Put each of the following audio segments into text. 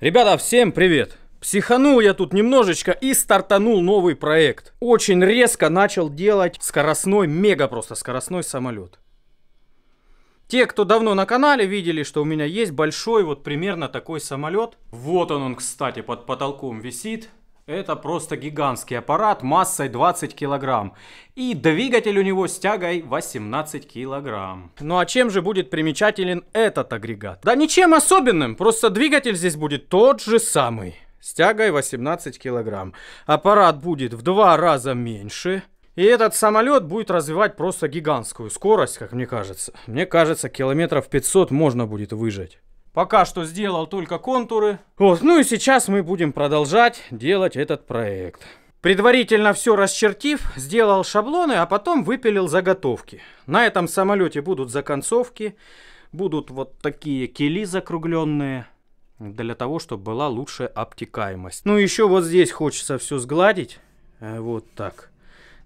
Ребята, всем привет! Психанул я тут немножечко и стартанул новый проект. Очень резко начал делать скоростной, мега просто скоростной самолет. Те, кто давно на канале, видели, что у меня есть большой вот примерно такой самолет. Вот он он, кстати, под потолком висит. Это просто гигантский аппарат массой 20 килограмм. И двигатель у него с тягой 18 килограмм. Ну а чем же будет примечателен этот агрегат? Да ничем особенным, просто двигатель здесь будет тот же самый. С тягой 18 килограмм. Аппарат будет в два раза меньше. И этот самолет будет развивать просто гигантскую скорость, как мне кажется. Мне кажется, километров 500 можно будет выжать. Пока что сделал только контуры. Вот, ну и сейчас мы будем продолжать делать этот проект. Предварительно все расчертив, сделал шаблоны, а потом выпилил заготовки. На этом самолете будут законцовки, будут вот такие кили закругленные, для того, чтобы была лучшая обтекаемость. Ну еще вот здесь хочется все сгладить, э, вот так,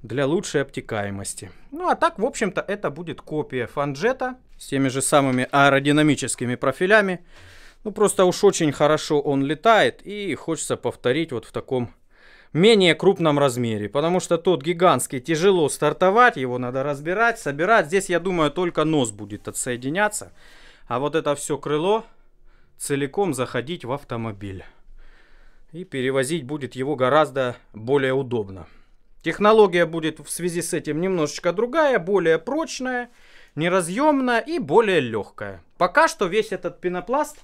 для лучшей обтекаемости. Ну а так, в общем-то, это будет копия фанджета с теми же самыми аэродинамическими профилями. Ну, просто уж очень хорошо он летает, и хочется повторить вот в таком менее крупном размере, потому что тот гигантский тяжело стартовать, его надо разбирать, собирать. Здесь, я думаю, только нос будет отсоединяться, а вот это все крыло целиком заходить в автомобиль. И перевозить будет его гораздо более удобно. Технология будет в связи с этим немножечко другая, более прочная неразъемная и более легкая. Пока что весь этот пенопласт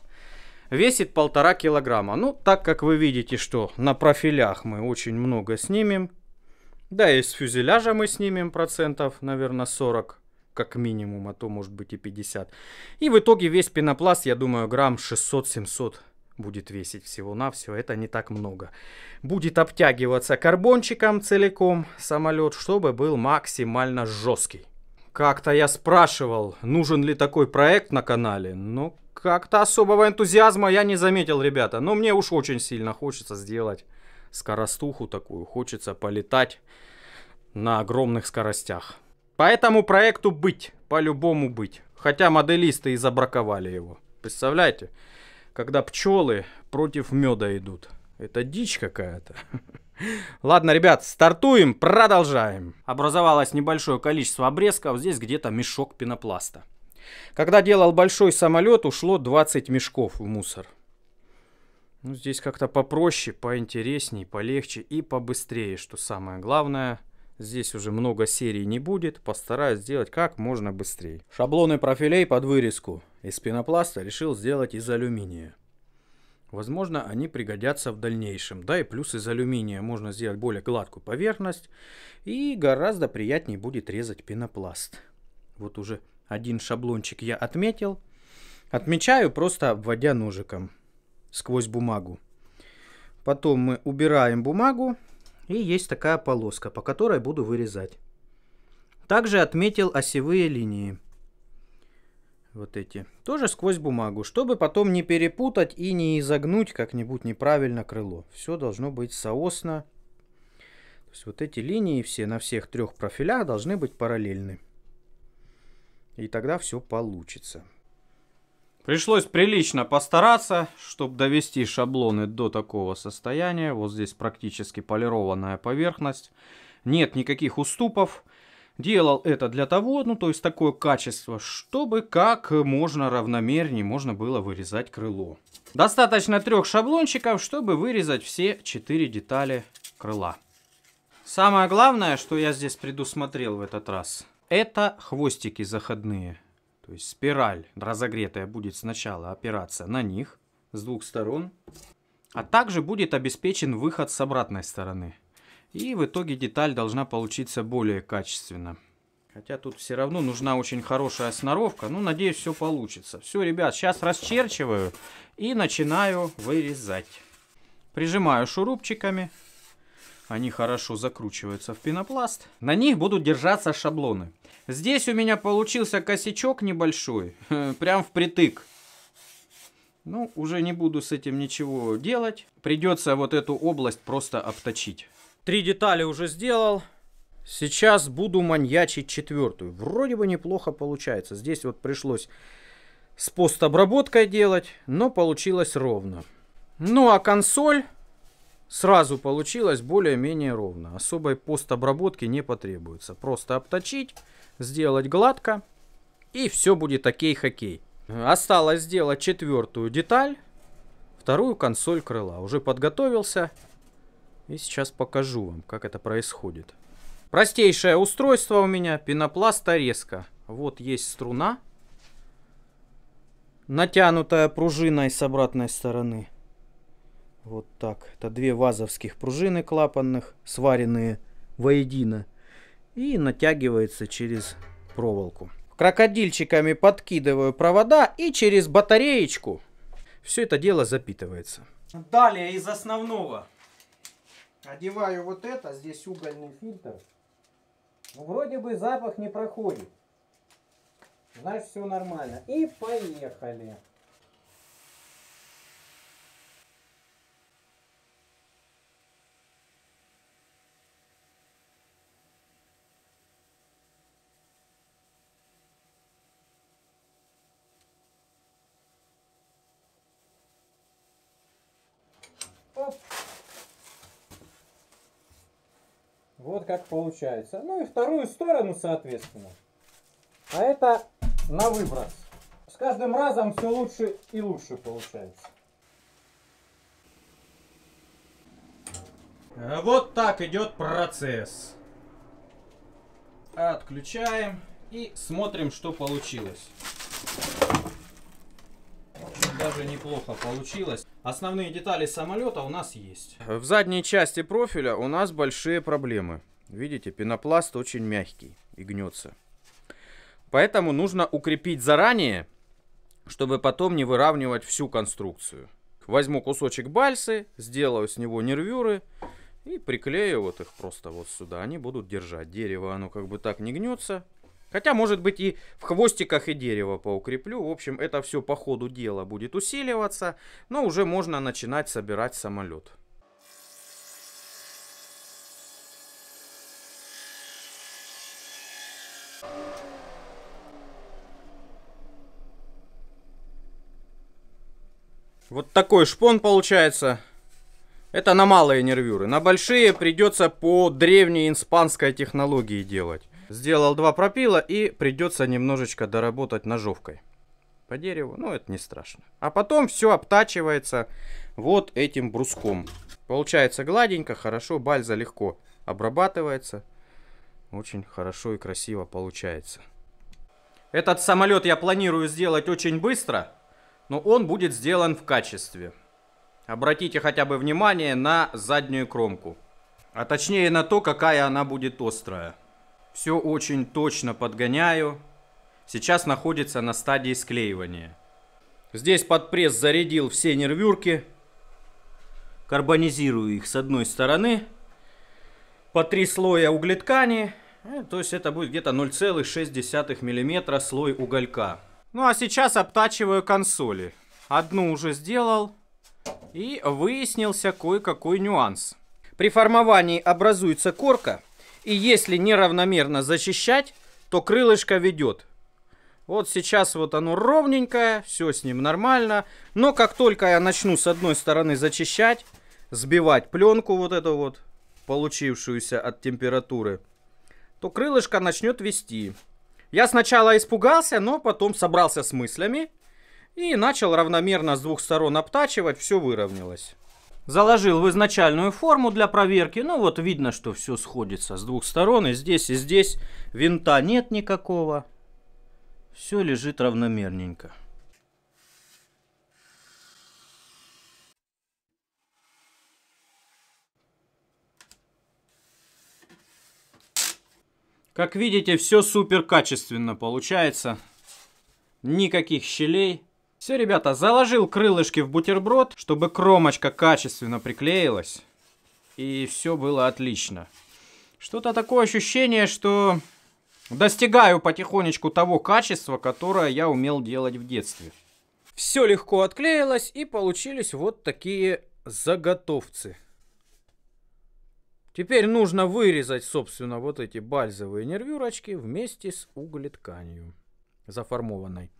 весит полтора килограмма. Ну, так как вы видите, что на профилях мы очень много снимем. Да, и с фюзеляжа мы снимем процентов, наверное, 40 как минимум, а то может быть и 50. И в итоге весь пенопласт, я думаю, грамм 600-700 будет весить всего-навсего. Это не так много. Будет обтягиваться карбончиком целиком самолет, чтобы был максимально жесткий. Как-то я спрашивал, нужен ли такой проект на канале, но как-то особого энтузиазма я не заметил, ребята. Но мне уж очень сильно хочется сделать скоростуху такую. Хочется полетать на огромных скоростях. По этому проекту быть, по-любому быть. Хотя моделисты и забраковали его. Представляете, когда пчелы против меда идут. Это дичь какая-то. Ладно, ребят, стартуем, продолжаем. Образовалось небольшое количество обрезков, здесь где-то мешок пенопласта. Когда делал большой самолет, ушло 20 мешков в мусор. Ну, здесь как-то попроще, поинтересней, полегче и побыстрее, что самое главное. Здесь уже много серий не будет, постараюсь сделать как можно быстрее. Шаблоны профилей под вырезку из пенопласта решил сделать из алюминия. Возможно, они пригодятся в дальнейшем. Да и плюс из алюминия можно сделать более гладкую поверхность. И гораздо приятнее будет резать пенопласт. Вот уже один шаблончик я отметил. Отмечаю, просто обводя ножиком сквозь бумагу. Потом мы убираем бумагу. И есть такая полоска, по которой буду вырезать. Также отметил осевые линии вот эти, тоже сквозь бумагу, чтобы потом не перепутать и не изогнуть как-нибудь неправильно крыло. Все должно быть соосно. То есть вот эти линии все на всех трех профилях должны быть параллельны. И тогда все получится. Пришлось прилично постараться, чтобы довести шаблоны до такого состояния. Вот здесь практически полированная поверхность. Нет никаких уступов делал это для того, ну то есть такое качество, чтобы как можно равномернее можно было вырезать крыло. Достаточно трех шаблончиков, чтобы вырезать все четыре детали крыла. Самое главное, что я здесь предусмотрел в этот раз, это хвостики заходные. То есть спираль разогретая будет сначала опираться на них с двух сторон. А также будет обеспечен выход с обратной стороны. И в итоге деталь должна получиться более качественно. Хотя тут все равно нужна очень хорошая сноровка. Ну, надеюсь, все получится. Все, ребят, сейчас расчерчиваю и начинаю вырезать. Прижимаю шурупчиками. Они хорошо закручиваются в пенопласт. На них будут держаться шаблоны. Здесь у меня получился косячок небольшой. Прям впритык. Ну, уже не буду с этим ничего делать. Придется вот эту область просто обточить. Три детали уже сделал. Сейчас буду маньячить четвертую. Вроде бы неплохо получается. Здесь вот пришлось с постобработкой делать, но получилось ровно. Ну а консоль сразу получилась более-менее ровно. Особой постобработки не потребуется. Просто обточить, сделать гладко и все будет окей-хоккей. Осталось сделать четвертую деталь, вторую консоль крыла. Уже подготовился. И сейчас покажу вам, как это происходит. Простейшее устройство у меня, пенопласта резко. Вот есть струна, натянутая пружиной с обратной стороны. Вот так. Это две вазовских пружины клапанных, сваренные воедино. И натягивается через проволоку. Крокодильчиками подкидываю провода и через батареечку все это дело запитывается. Далее из основного Одеваю вот это, здесь угольный фильтр. Ну, вроде бы запах не проходит. Значит, все нормально. И поехали. вот как получается. Ну и вторую сторону, соответственно. А это на выброс. С каждым разом все лучше и лучше получается. Э, вот так идет процесс. Отключаем и смотрим, что получилось. Даже неплохо получилось. Основные детали самолета у нас есть. В задней части профиля у нас большие проблемы. Видите, пенопласт очень мягкий и гнется. Поэтому нужно укрепить заранее, чтобы потом не выравнивать всю конструкцию. Возьму кусочек бальсы, сделаю с него нервюры и приклею вот их просто вот сюда. Они будут держать. Дерево оно как бы так не гнется. Хотя, может быть, и в хвостиках и дерево поукреплю. В общем, это все по ходу дела будет усиливаться, но уже можно начинать собирать самолет. Вот такой шпон получается. Это на малые нервюры. На большие придется по древней испанской технологии делать. Сделал два пропила и придется немножечко доработать ножовкой. По дереву, ну это не страшно. А потом все обтачивается вот этим бруском. Получается гладенько, хорошо, бальза легко обрабатывается. Очень хорошо и красиво получается. Этот самолет я планирую сделать очень быстро но он будет сделан в качестве. Обратите хотя бы внимание на заднюю кромку, а точнее на то, какая она будет острая. Все очень точно подгоняю. Сейчас находится на стадии склеивания. Здесь под пресс зарядил все нервюрки. Карбонизирую их с одной стороны. По три слоя углеткани. Э, то есть это будет где-то 0,6 мм слой уголька. Ну а сейчас обтачиваю консоли. Одну уже сделал. И выяснился кое-какой нюанс. При формовании образуется корка. И если неравномерно защищать, то крылышко ведет. Вот сейчас вот оно ровненькое, все с ним нормально. Но как только я начну с одной стороны зачищать, сбивать пленку вот эту вот, получившуюся от температуры, то крылышко начнет вести. Я сначала испугался, но потом собрался с мыслями и начал равномерно с двух сторон обтачивать, все выровнялось. Заложил в изначальную форму для проверки. Ну вот видно, что все сходится с двух сторон. И здесь, и здесь винта нет никакого. Все лежит равномерненько. Как видите, все супер качественно получается. Никаких щелей. Все, ребята, заложил крылышки в бутерброд, чтобы кромочка качественно приклеилась. И все было отлично. Что-то такое ощущение, что достигаю потихонечку того качества, которое я умел делать в детстве. Все легко отклеилось и получились вот такие заготовцы. Теперь нужно вырезать, собственно, вот эти бальзовые нервюрочки вместе с углетканью заформованной.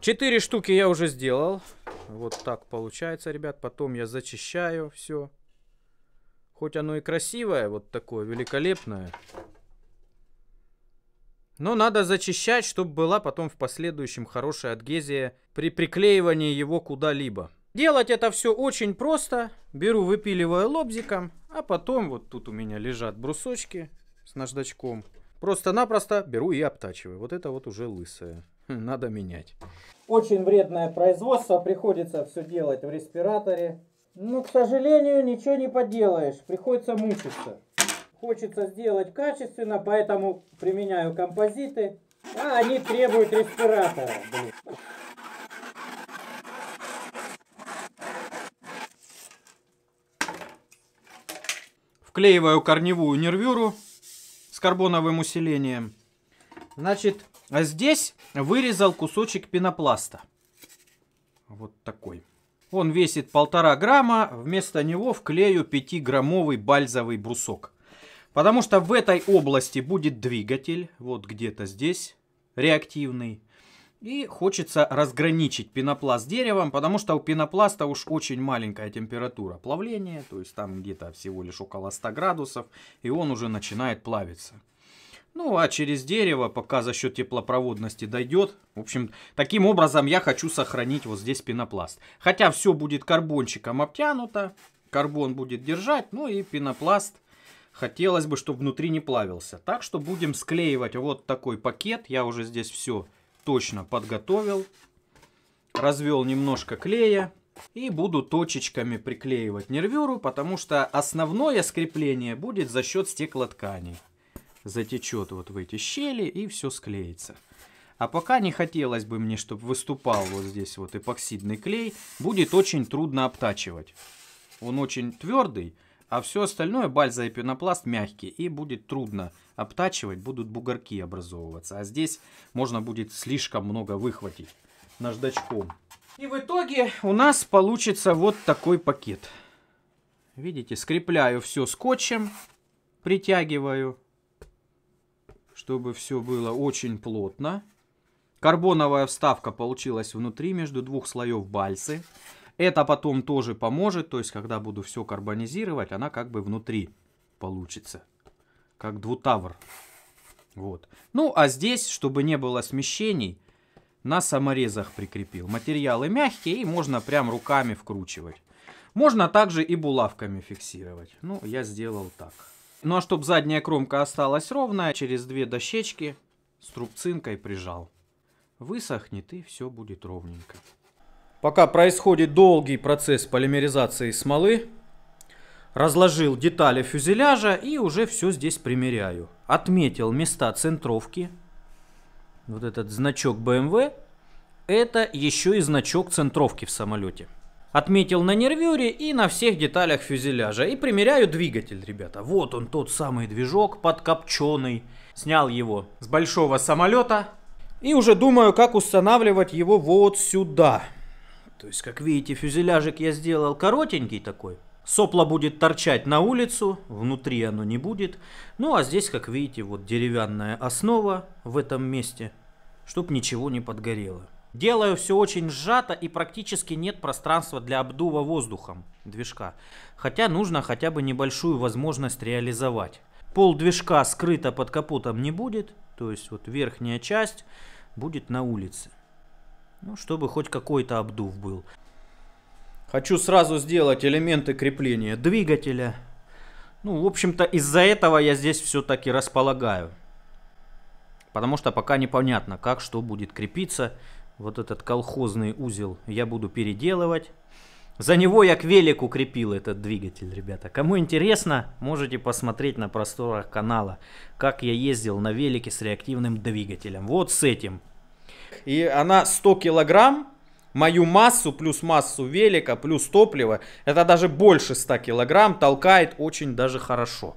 Четыре штуки я уже сделал. Вот так получается, ребят. Потом я зачищаю все. Хоть оно и красивое, вот такое великолепное. Но надо зачищать, чтобы была потом в последующем хорошая адгезия при приклеивании его куда-либо. Делать это все очень просто. Беру, выпиливаю лобзиком, а потом вот тут у меня лежат брусочки с наждачком. Просто-напросто беру и обтачиваю. Вот это вот уже лысое. Надо менять. Очень вредное производство. Приходится все делать в респираторе. Ну, к сожалению, ничего не поделаешь. Приходится мучиться. Хочется сделать качественно, поэтому применяю композиты. А они требуют респиратора. Блин. вклеиваю корневую нервюру с карбоновым усилением. Значит, а здесь вырезал кусочек пенопласта. Вот такой. Он весит полтора грамма, вместо него вклею 5-граммовый бальзовый брусок. Потому что в этой области будет двигатель, вот где-то здесь, реактивный. И хочется разграничить пенопласт деревом, потому что у пенопласта уж очень маленькая температура плавления, то есть там где-то всего лишь около 100 градусов, и он уже начинает плавиться. Ну а через дерево, пока за счет теплопроводности дойдет. В общем, таким образом я хочу сохранить вот здесь пенопласт. Хотя все будет карбончиком обтянуто, карбон будет держать, ну и пенопласт хотелось бы, чтобы внутри не плавился. Так что будем склеивать вот такой пакет. Я уже здесь все точно подготовил. Развел немножко клея. И буду точечками приклеивать нервюру, потому что основное скрепление будет за счет стеклоткани. Затечет вот в эти щели и все склеится. А пока не хотелось бы мне, чтобы выступал вот здесь вот эпоксидный клей. Будет очень трудно обтачивать. Он очень твердый, а все остальное, бальза и пенопласт мягкий и будет трудно обтачивать, будут бугорки образовываться. А здесь можно будет слишком много выхватить наждачком. И в итоге у нас получится вот такой пакет. Видите, скрепляю все скотчем, притягиваю, чтобы все было очень плотно. Карбоновая вставка получилась внутри, между двух слоев бальсы. Это потом тоже поможет, то есть когда буду все карбонизировать, она как бы внутри получится, как двутавр. Вот. Ну, а здесь, чтобы не было смещений, на саморезах прикрепил. Материалы мягкие, и можно прям руками вкручивать. Можно также и булавками фиксировать. Ну, я сделал так. Ну, а чтобы задняя кромка осталась ровная, через две дощечки струбцинкой прижал. Высохнет, и все будет ровненько. Пока происходит долгий процесс полимеризации смолы, разложил детали фюзеляжа и уже все здесь примеряю. Отметил места центровки. Вот этот значок BMW, это еще и значок центровки в самолете. Отметил на нервюре и на всех деталях фюзеляжа. И примеряю двигатель, ребята. Вот он, тот самый движок подкопченый. Снял его с большого самолета. И уже думаю, как устанавливать его вот сюда. То есть, как видите, фюзеляжик я сделал коротенький такой. Сопло будет торчать на улицу, внутри оно не будет. Ну а здесь, как видите, вот деревянная основа в этом месте, чтобы ничего не подгорело. Делаю все очень сжато и практически нет пространства для обдува воздухом движка. Хотя нужно хотя бы небольшую возможность реализовать. Пол движка скрыто под капотом не будет, то есть вот верхняя часть будет на улице. Ну, чтобы хоть какой-то обдув был. Хочу сразу сделать элементы крепления двигателя. Ну, в общем-то, из-за этого я здесь все-таки располагаю. Потому что пока непонятно, как что будет крепиться. Вот этот колхозный узел я буду переделывать. За него я к велику крепил этот двигатель, ребята. Кому интересно, можете посмотреть на просторах канала, как я ездил на велике с реактивным двигателем. Вот с этим. И она 100 килограмм, мою массу плюс массу велика плюс топливо, это даже больше 100 килограмм, толкает очень даже хорошо.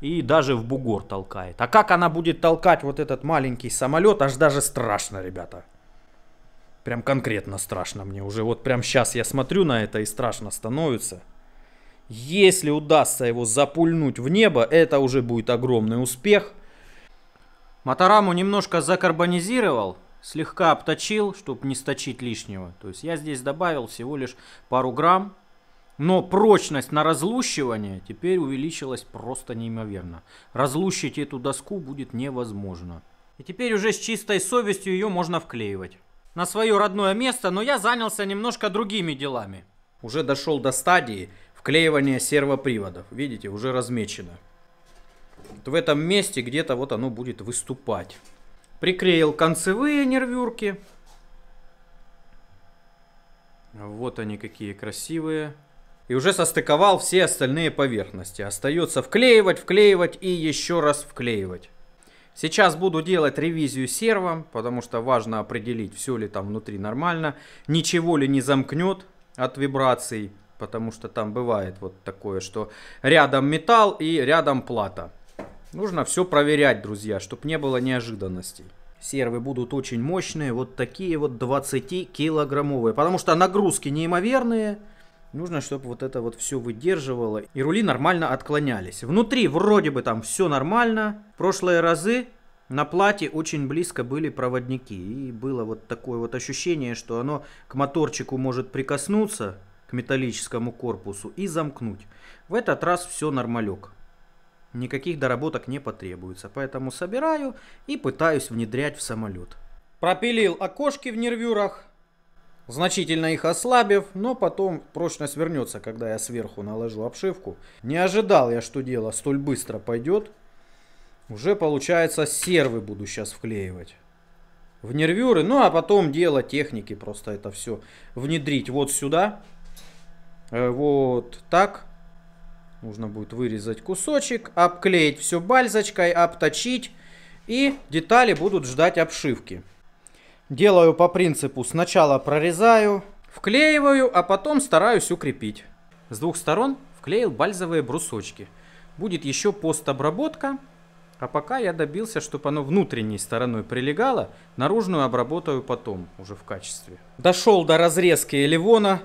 И даже в бугор толкает. А как она будет толкать вот этот маленький самолет, аж даже страшно, ребята. Прям конкретно страшно мне уже. Вот прям сейчас я смотрю на это и страшно становится. Если удастся его запульнуть в небо, это уже будет огромный успех. Мотораму немножко закарбонизировал, слегка обточил, чтобы не сточить лишнего. То есть я здесь добавил всего лишь пару грамм, но прочность на разлущивание теперь увеличилась просто неимоверно. Разлущить эту доску будет невозможно. И теперь уже с чистой совестью ее можно вклеивать. На свое родное место, но я занялся немножко другими делами. Уже дошел до стадии вклеивания сервоприводов. Видите, уже размечено. Вот в этом месте где-то вот оно будет выступать. Приклеил концевые нервюрки. Вот они какие красивые. И уже состыковал все остальные поверхности. Остается вклеивать, вклеивать и еще раз вклеивать. Сейчас буду делать ревизию серва, потому что важно определить, все ли там внутри нормально. Ничего ли не замкнет от вибраций, потому что там бывает вот такое, что рядом металл и рядом плата. Нужно все проверять, друзья, чтобы не было неожиданностей. Сервы будут очень мощные, вот такие вот 20-килограммовые. Потому что нагрузки неимоверные. Нужно, чтобы вот это вот все выдерживало. И рули нормально отклонялись. Внутри вроде бы там все нормально. В прошлые разы на плате очень близко были проводники. И было вот такое вот ощущение, что оно к моторчику может прикоснуться, к металлическому корпусу и замкнуть. В этот раз все нормалек. Никаких доработок не потребуется, поэтому собираю и пытаюсь внедрять в самолет. Пропилил окошки в нервюрах, значительно их ослабив, но потом прочность вернется, когда я сверху наложу обшивку. Не ожидал я, что дело столь быстро пойдет. Уже получается сервы буду сейчас вклеивать в нервюры, ну а потом дело техники просто это все внедрить вот сюда, э, вот так Нужно будет вырезать кусочек, обклеить все бальзочкой, обточить. И детали будут ждать обшивки. Делаю по принципу сначала прорезаю, вклеиваю, а потом стараюсь укрепить. С двух сторон вклеил бальзовые брусочки. Будет еще постобработка, а пока я добился, чтобы оно внутренней стороной прилегало, наружную обработаю потом, уже в качестве. Дошел до разрезки эливона,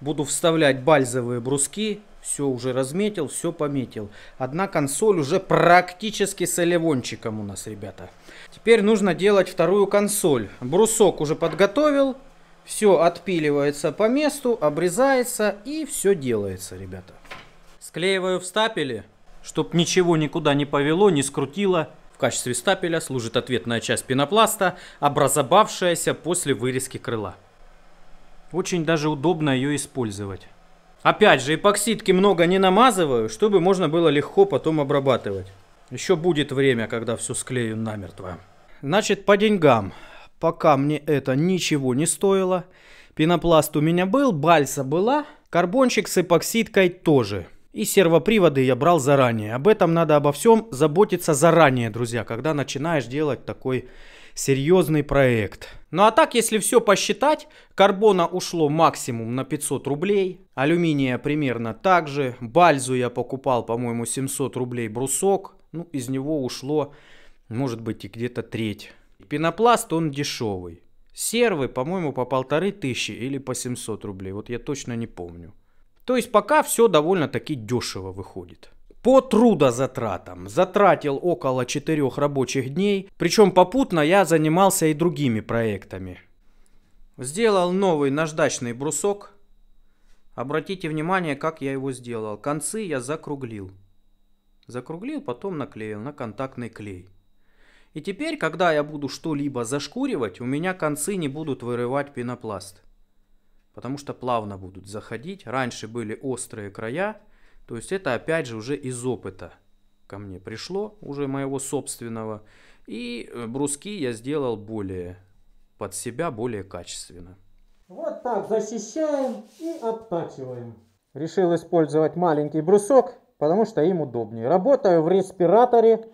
Буду вставлять бальзовые бруски. Все уже разметил, все пометил. Одна консоль уже практически с элевончиком у нас, ребята. Теперь нужно делать вторую консоль. Брусок уже подготовил. Все отпиливается по месту, обрезается и все делается, ребята. Склеиваю в стапеле, чтобы ничего никуда не повело, не скрутило. В качестве стапеля служит ответная часть пенопласта, образовавшаяся после вырезки крыла. Очень даже удобно ее использовать. Опять же, эпоксидки много не намазываю, чтобы можно было легко потом обрабатывать. Еще будет время, когда все склею намертво. Значит, по деньгам. Пока мне это ничего не стоило. Пенопласт у меня был, бальса была, карбончик с эпоксидкой тоже. И сервоприводы я брал заранее. Об этом надо обо всем заботиться заранее, друзья, когда начинаешь делать такой серьезный проект. Ну а так, если все посчитать, карбона ушло максимум на 500 рублей, алюминия примерно так же, бальзу я покупал, по-моему, 700 рублей брусок, ну из него ушло, может быть, и где-то треть. Пенопласт, он дешевый. Сервы, по-моему, по полторы тысячи или по 700 рублей, вот я точно не помню. То есть пока все довольно-таки дешево выходит. По трудозатратам затратил около четырех рабочих дней, причем попутно я занимался и другими проектами. Сделал новый наждачный брусок. Обратите внимание, как я его сделал. Концы я закруглил. Закруглил, потом наклеил на контактный клей. И теперь, когда я буду что-либо зашкуривать, у меня концы не будут вырывать пенопласт. Потому что плавно будут заходить. Раньше были острые края, то есть это опять же уже из опыта ко мне пришло, уже моего собственного. И э, бруски я сделал более под себя, более качественно. Вот так защищаем и обтачиваем. Решил использовать маленький брусок, потому что им удобнее. Работаю в респираторе,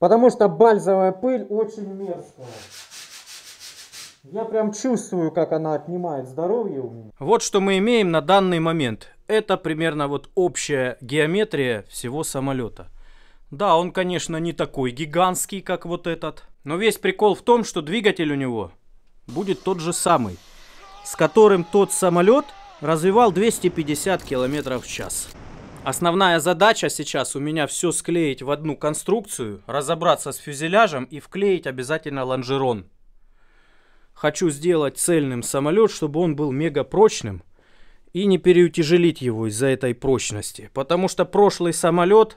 потому что бальзовая пыль очень мерзкая. Я прям чувствую, как она отнимает здоровье у меня. Вот что мы имеем на данный момент. Это примерно вот общая геометрия всего самолета. Да, он, конечно, не такой гигантский, как вот этот. Но весь прикол в том, что двигатель у него будет тот же самый, с которым тот самолет развивал 250 км в час. Основная задача сейчас у меня все склеить в одну конструкцию, разобраться с фюзеляжем и вклеить обязательно лонжерон хочу сделать цельным самолет, чтобы он был мега прочным и не переутяжелить его из-за этой прочности. Потому что прошлый самолет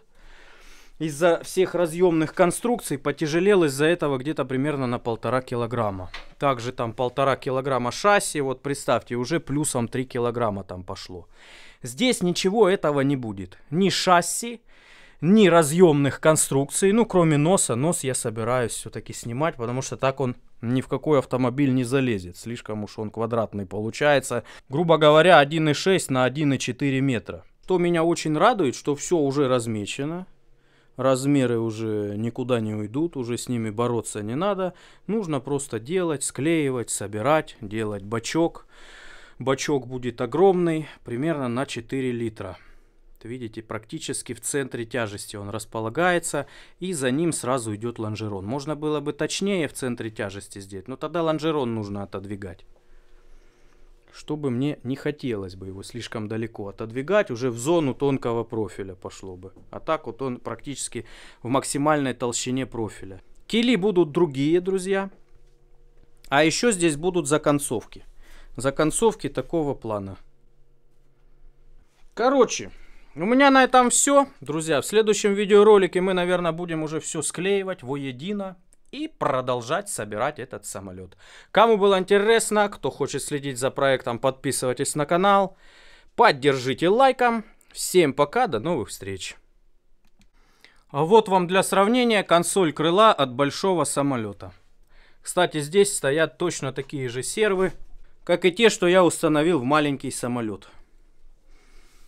из-за всех разъемных конструкций потяжелел из-за этого где-то примерно на полтора килограмма. Также там полтора килограмма шасси, вот представьте, уже плюсом 3 килограмма там пошло. Здесь ничего этого не будет. Ни шасси, ни разъемных конструкций, ну кроме носа. Нос я собираюсь все-таки снимать, потому что так он ни в какой автомобиль не залезет. Слишком уж он квадратный получается. Грубо говоря, 1,6 на 1,4 метра. Что меня очень радует, что все уже размечено. Размеры уже никуда не уйдут, уже с ними бороться не надо. Нужно просто делать, склеивать, собирать, делать бачок. Бачок будет огромный, примерно на 4 литра видите, практически в центре тяжести он располагается, и за ним сразу идет лонжерон. Можно было бы точнее в центре тяжести сделать, но тогда лонжерон нужно отодвигать. Чтобы мне не хотелось бы его слишком далеко отодвигать, уже в зону тонкого профиля пошло бы. А так вот он практически в максимальной толщине профиля. Кили будут другие, друзья. А еще здесь будут законцовки. Законцовки такого плана. Короче, у меня на этом все, друзья. В следующем видеоролике мы, наверное, будем уже все склеивать воедино и продолжать собирать этот самолет. Кому было интересно, кто хочет следить за проектом, подписывайтесь на канал, поддержите лайком. Всем пока, до новых встреч. А вот вам для сравнения консоль крыла от большого самолета. Кстати, здесь стоят точно такие же сервы, как и те, что я установил в маленький самолет.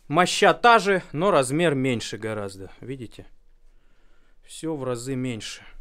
Моща та же, но размер меньше гораздо. Видите? Все в разы меньше.